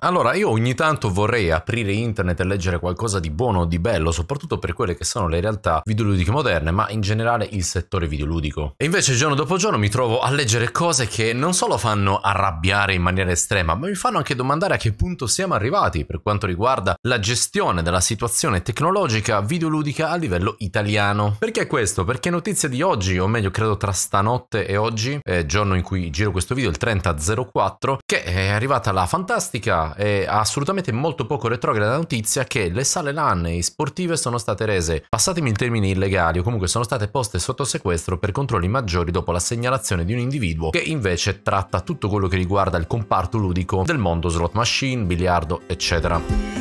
Allora, io ogni tanto vorrei aprire internet e leggere qualcosa di buono o di bello, soprattutto per quelle che sono le realtà videoludiche moderne, ma in generale il settore videoludico. E invece giorno dopo giorno mi trovo a leggere cose che non solo fanno arrabbiare in maniera estrema, ma mi fanno anche domandare a che punto siamo arrivati per quanto riguarda la gestione della situazione tecnologica videoludica a livello italiano. Perché questo? Perché notizia di oggi, o meglio credo tra stanotte e oggi, eh, giorno in cui giro questo video, il 30.04, che è arrivata la fantastica è assolutamente molto poco retrograda la notizia che le sale LAN sportive sono state rese, passatemi in termini illegali, o comunque sono state poste sotto sequestro per controlli maggiori dopo la segnalazione di un individuo che invece tratta tutto quello che riguarda il comparto ludico del mondo slot machine, biliardo, eccetera.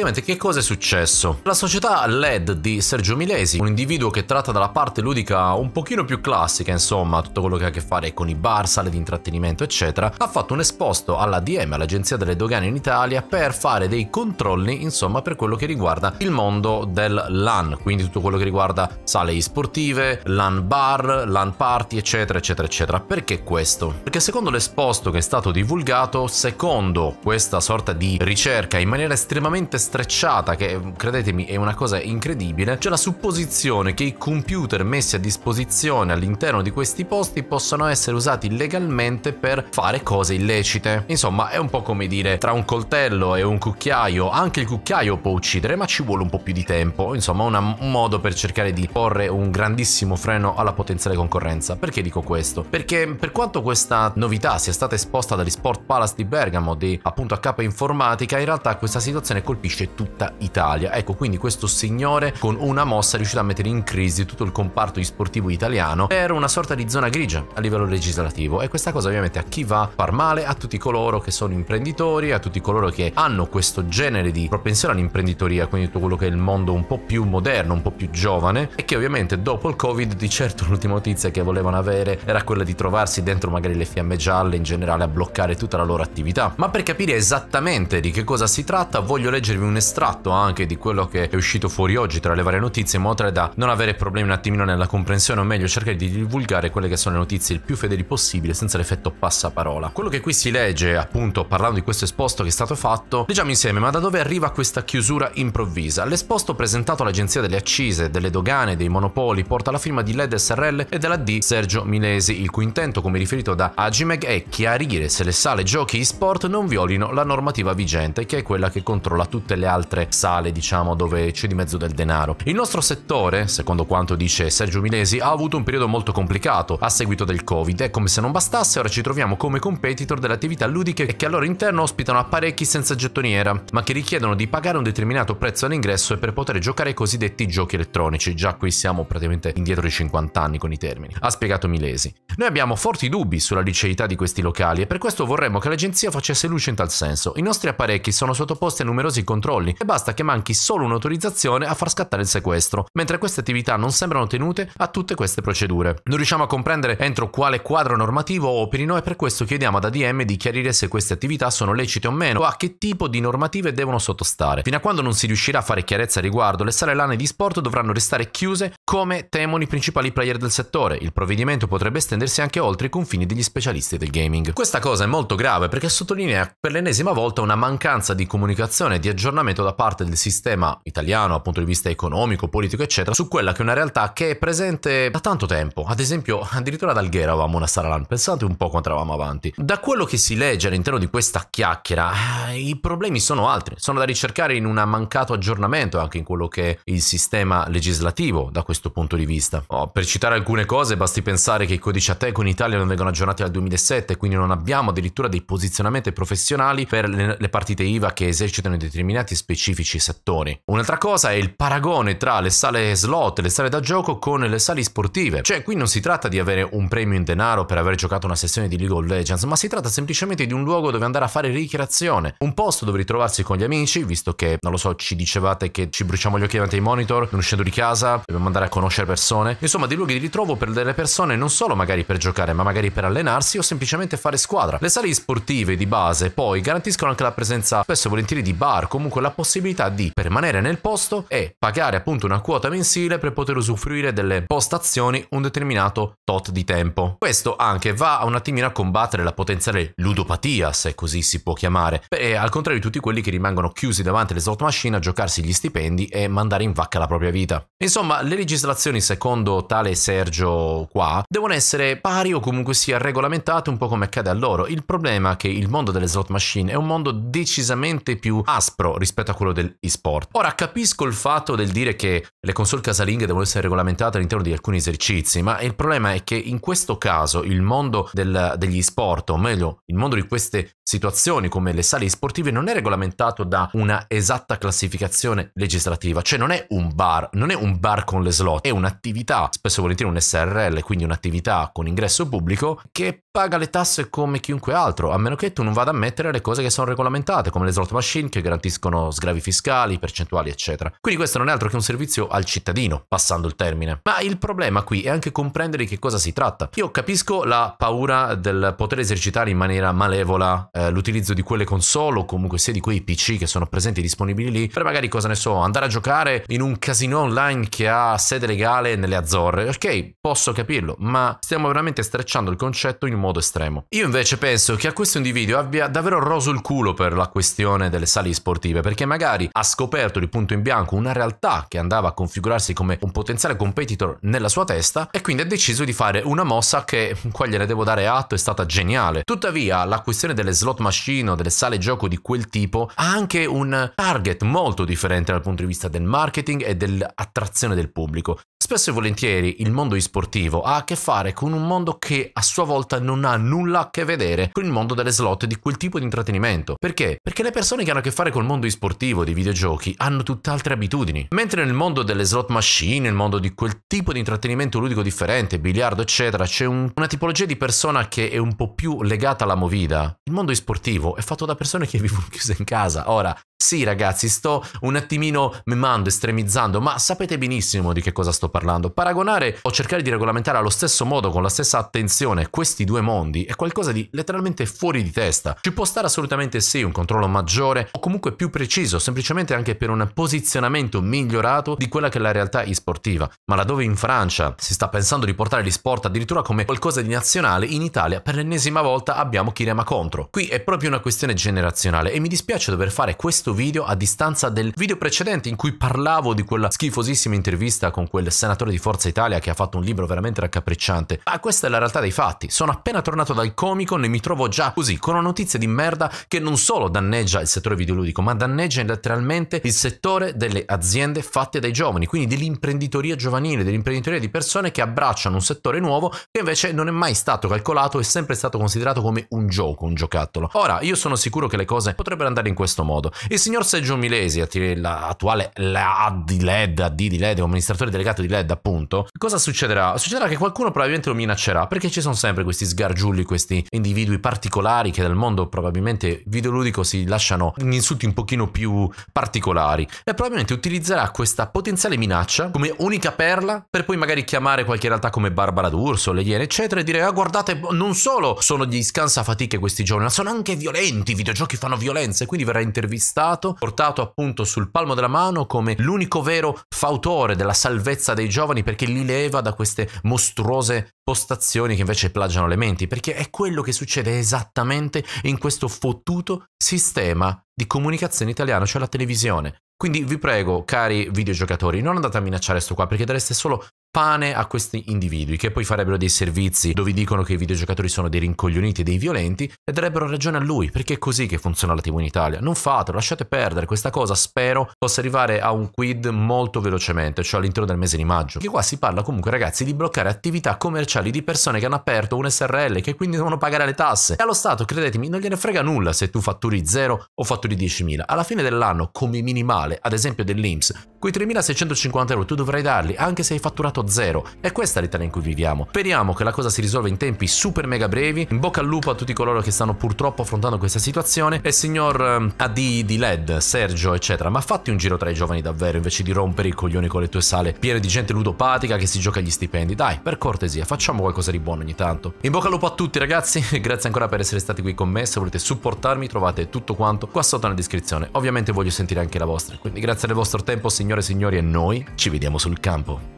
praticamente che cosa è successo? La società LED di Sergio Milesi, un individuo che tratta dalla parte ludica un pochino più classica, insomma, tutto quello che ha a che fare con i bar, sale di intrattenimento, eccetera, ha fatto un esposto alla DM, all'Agenzia delle Dogane in Italia, per fare dei controlli, insomma, per quello che riguarda il mondo del LAN, quindi tutto quello che riguarda sale sportive, LAN bar, LAN party, eccetera, eccetera, eccetera. Perché questo? Perché secondo l'esposto che è stato divulgato, secondo questa sorta di ricerca in maniera estremamente strecciata, che credetemi è una cosa incredibile, c'è la supposizione che i computer messi a disposizione all'interno di questi posti possano essere usati legalmente per fare cose illecite. Insomma, è un po' come dire tra un coltello e un cucchiaio, anche il cucchiaio può uccidere, ma ci vuole un po' più di tempo. Insomma, una, un modo per cercare di porre un grandissimo freno alla potenziale concorrenza. Perché dico questo? Perché per quanto questa novità sia stata esposta dagli Sport Palace di Bergamo, di appunto a capo informatica, in realtà questa situazione colpisce colpisce tutta Italia. Ecco, quindi questo signore con una mossa è riuscito a mettere in crisi tutto il comparto sportivo italiano per una sorta di zona grigia a livello legislativo e questa cosa ovviamente a chi va far male, a tutti coloro che sono imprenditori, a tutti coloro che hanno questo genere di propensione all'imprenditoria, quindi tutto quello che è il mondo un po' più moderno, un po' più giovane e che ovviamente dopo il Covid di certo l'ultima notizia che volevano avere era quella di trovarsi dentro magari le fiamme gialle in generale a bloccare tutta la loro attività. Ma per capire esattamente di che cosa si tratta voglio leggere leggervi un estratto anche di quello che è uscito fuori oggi tra le varie notizie, in modo tale da non avere problemi un attimino nella comprensione, o meglio cercare di divulgare quelle che sono le notizie il più fedeli possibile senza l'effetto passaparola. Quello che qui si legge, appunto parlando di questo esposto che è stato fatto, leggiamo insieme ma da dove arriva questa chiusura improvvisa? L'esposto presentato all'Agenzia delle Accise, delle Dogane, dei Monopoli porta la firma di LED SRL e della D Sergio Milesi, il cui intento, come riferito da Agimeg, è chiarire se le sale giochi e sport non violino la normativa vigente, che è quella che controlla tutti tutte le altre sale, diciamo, dove c'è di mezzo del denaro. Il nostro settore, secondo quanto dice Sergio Milesi, ha avuto un periodo molto complicato a seguito del Covid e come se non bastasse ora ci troviamo come competitor delle attività ludiche che al loro interno ospitano apparecchi senza gettoniera, ma che richiedono di pagare un determinato prezzo all'ingresso e per poter giocare ai cosiddetti giochi elettronici. Già qui siamo praticamente indietro di 50 anni con i termini. Ha spiegato Milesi. Noi abbiamo forti dubbi sulla liceità di questi locali e per questo vorremmo che l'agenzia facesse luce in tal senso. I nostri apparecchi sono sottoposti a numerosi controlli controlli e basta che manchi solo un'autorizzazione a far scattare il sequestro, mentre queste attività non sembrano tenute a tutte queste procedure. Non riusciamo a comprendere entro quale quadro normativo operino e per questo chiediamo ad ADM di chiarire se queste attività sono lecite o meno o a che tipo di normative devono sottostare. Fino a quando non si riuscirà a fare chiarezza al riguardo, le sale lane di sport dovranno restare chiuse come temono i principali player del settore. Il provvedimento potrebbe estendersi anche oltre i confini degli specialisti del gaming. Questa cosa è molto grave perché sottolinea per l'ennesima volta una mancanza di comunicazione e di aggiornamento aggiornamento da parte del sistema italiano dal punto di vista economico, politico, eccetera, su quella che è una realtà che è presente da tanto tempo. Ad esempio, addirittura ad Alghera avevamo una Saralan, pensate un po' quanto eravamo avanti. Da quello che si legge all'interno di questa chiacchiera, eh, i problemi sono altri, sono da ricercare in un mancato aggiornamento anche in quello che è il sistema legislativo da questo punto di vista. Oh, per citare alcune cose, basti pensare che i codici Ateco in Italia non vengono aggiornati dal 2007, quindi non abbiamo addirittura dei posizionamenti professionali per le partite IVA che esercitano in determinati determinati specifici settori. Un'altra cosa è il paragone tra le sale slot, le sale da gioco con le sali sportive. Cioè qui non si tratta di avere un premio in denaro per aver giocato una sessione di League of Legends, ma si tratta semplicemente di un luogo dove andare a fare ricreazione, un posto dove ritrovarsi con gli amici, visto che, non lo so, ci dicevate che ci bruciamo gli occhi davanti ai monitor, non uscendo di casa, dobbiamo andare a conoscere persone. Insomma, dei luoghi di ritrovo per delle persone non solo magari per giocare, ma magari per allenarsi o semplicemente fare squadra. Le sale sportive di base poi garantiscono anche la presenza spesso e volentieri di bar, comunque comunque la possibilità di permanere nel posto e pagare appunto una quota mensile per poter usufruire delle postazioni un determinato tot di tempo. Questo anche va un attimino a combattere la potenziale ludopatia, se così si può chiamare, e al contrario di tutti quelli che rimangono chiusi davanti alle slot machine a giocarsi gli stipendi e mandare in vacca la propria vita. Insomma, le legislazioni secondo tale Sergio qua devono essere pari o comunque sia regolamentate un po' come accade a loro. Il problema è che il mondo delle slot machine è un mondo decisamente più aspro rispetto a quello dell'e-sport. Ora capisco il fatto del dire che le console casalinghe devono essere regolamentate all'interno di alcuni esercizi, ma il problema è che in questo caso il mondo del, degli sport, o meglio il mondo di queste situazioni come le sale sportive, non è regolamentato da una esatta classificazione legislativa, cioè non è un bar, non è un bar con le slot, è un'attività, spesso volentieri un SRL, quindi un'attività con ingresso pubblico, che paga le tasse come chiunque altro, a meno che tu non vada a mettere le cose che sono regolamentate, come le slot machine che garantiscono sgravi fiscali, percentuali, eccetera. Quindi questo non è altro che un servizio al cittadino, passando il termine. Ma il problema qui è anche comprendere di che cosa si tratta. Io capisco la paura del poter esercitare in maniera malevola eh, l'utilizzo di quelle console o comunque sia di quei PC che sono presenti e disponibili lì, per magari cosa ne so, andare a giocare in un casino online che ha sede legale nelle Azzorre. Ok, posso capirlo, ma stiamo veramente stracciando il concetto in un modo modo estremo. Io invece penso che a questo individuo abbia davvero roso il culo per la questione delle sali sportive, perché magari ha scoperto di punto in bianco una realtà che andava a configurarsi come un potenziale competitor nella sua testa e quindi ha deciso di fare una mossa che, qua gliene devo dare atto, è stata geniale. Tuttavia, la questione delle slot machine o delle sale gioco di quel tipo ha anche un target molto differente dal punto di vista del marketing e dell'attrazione del pubblico. Spesso e volentieri il mondo e sportivo ha a che fare con un mondo che a sua volta non non ha nulla a che vedere con il mondo delle slot di quel tipo di intrattenimento. Perché? Perché le persone che hanno a che fare col mondo sportivo, di videogiochi, hanno tutt'altre abitudini. Mentre nel mondo delle slot machine, nel mondo di quel tipo di intrattenimento ludico differente, biliardo eccetera, c'è un, una tipologia di persona che è un po' più legata alla movida. Il mondo sportivo è fatto da persone che vivono chiuse in casa. Ora, sì ragazzi, sto un attimino memando, estremizzando, ma sapete benissimo di che cosa sto parlando. Paragonare o cercare di regolamentare allo stesso modo, con la stessa attenzione, questi due mondi è qualcosa di letteralmente fuori di testa. Ci può stare assolutamente sì un controllo maggiore o comunque più preciso, semplicemente anche per un posizionamento migliorato di quella che è la realtà e-sportiva. Ma laddove in Francia si sta pensando di portare l'e-sport addirittura come qualcosa di nazionale, in Italia per l'ennesima volta abbiamo chi rema contro. Qui è proprio una questione generazionale e mi dispiace dover fare questo questo video a distanza del video precedente in cui parlavo di quella schifosissima intervista con quel senatore di Forza Italia che ha fatto un libro veramente raccapricciante. Ma questa è la realtà dei fatti. Sono appena tornato dal Comic Con e mi trovo già così con una notizia di merda che non solo danneggia il settore videoludico, ma danneggia letteralmente il settore delle aziende fatte dai giovani, quindi dell'imprenditoria giovanile, dell'imprenditoria di persone che abbracciano un settore nuovo che invece non è mai stato calcolato, è sempre stato considerato come un gioco, un giocattolo. Ora, io sono sicuro che le cose potrebbero andare in questo modo e il signor Sergio Milesi, attuale AD di LED, AD di LED, amministratore delegato di LED appunto, cosa succederà? Succederà che qualcuno probabilmente lo minaccerà, perché ci sono sempre questi sgargiulli, questi individui particolari che dal mondo probabilmente videoludico si lasciano insulti un pochino più particolari e probabilmente utilizzerà questa potenziale minaccia come unica perla per poi magari chiamare qualche realtà come Barbara D'Urso, le Iene eccetera e dire ah guardate non solo sono gli scansafatiche questi giorni ma sono anche violenti, i videogiochi fanno violenza e quindi verrà intervistato esaltato, portato appunto sul palmo della mano come l'unico vero fautore della salvezza dei giovani perché li leva da queste mostruose postazioni che invece plagiano le menti, perché è quello che succede esattamente in questo fottuto sistema di comunicazione italiano, cioè la televisione. Quindi vi prego, cari videogiocatori, non andate a minacciare sto qua perché dareste solo pane a questi individui che poi farebbero dei servizi dove dicono che i videogiocatori sono dei rincoglioniti e dei violenti e darebbero ragione a lui perché è così che funziona la TV in Italia. Non fatelo, lasciate perdere questa cosa, spero possa arrivare a un quid molto velocemente, cioè all'interno del mese di maggio. Che qua si parla comunque ragazzi di bloccare attività commerciali di persone che hanno aperto un SRL che quindi devono pagare le tasse. E allo Stato, credetemi, non gliene frega nulla se tu fatturi 0 o fatturi 10.000. Alla fine dell'anno, come minimale, ad esempio dell'Inps, quei 3.650 euro tu dovrai darli anche se hai fatturato uno zero. E questa è l'Italia in cui viviamo. Speriamo che la cosa si risolva in tempi super mega brevi. In bocca al lupo a tutti coloro che stanno purtroppo affrontando questa situazione. E signor ehm, AD di LED, Sergio, eccetera, ma fatti un giro tra i giovani davvero invece di rompere i coglioni con le tue sale piene di gente ludopatica che si gioca gli stipendi. Dai, per cortesia, facciamo qualcosa di buono ogni tanto. In bocca al lupo a tutti ragazzi, grazie ancora per essere stati qui con me. Se volete supportarmi trovate tutto quanto qua sotto nella descrizione. Ovviamente voglio sentire anche la vostra. Quindi grazie del vostro tempo, signore e signori, e noi ci vediamo sul campo.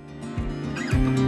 thank you